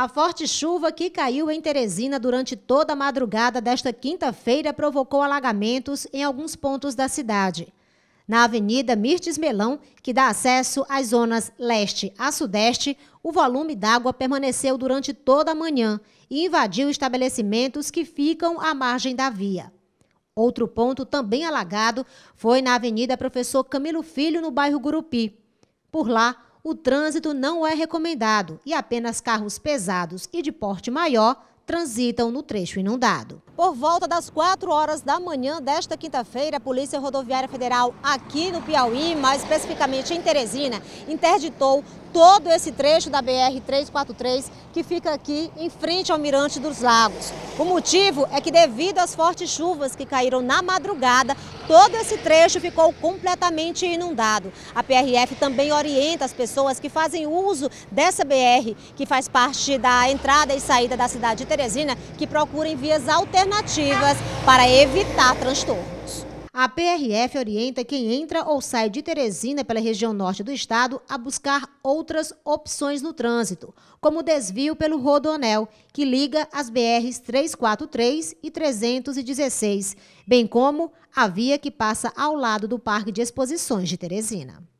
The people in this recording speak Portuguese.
A forte chuva que caiu em Teresina durante toda a madrugada desta quinta-feira provocou alagamentos em alguns pontos da cidade. Na Avenida Mirtes Melão, que dá acesso às zonas leste a sudeste, o volume d'água permaneceu durante toda a manhã e invadiu estabelecimentos que ficam à margem da via. Outro ponto também alagado foi na Avenida Professor Camilo Filho, no bairro Gurupi. Por lá, o trânsito não é recomendado e apenas carros pesados e de porte maior transitam no trecho inundado. Por volta das 4 horas da manhã desta quinta-feira, a Polícia Rodoviária Federal aqui no Piauí, mais especificamente em Teresina, interditou todo esse trecho da BR-343 que fica aqui em frente ao Mirante dos Lagos. O motivo é que devido às fortes chuvas que caíram na madrugada, todo esse trecho ficou completamente inundado. A PRF também orienta as pessoas que fazem uso dessa BR, que faz parte da entrada e saída da cidade de Teresina, que procurem vias alternativas para evitar transtornos. A PRF orienta quem entra ou sai de Teresina pela região norte do estado a buscar outras opções no trânsito, como o desvio pelo Rodoanel, que liga as BRs 343 e 316, bem como a via que passa ao lado do Parque de Exposições de Teresina.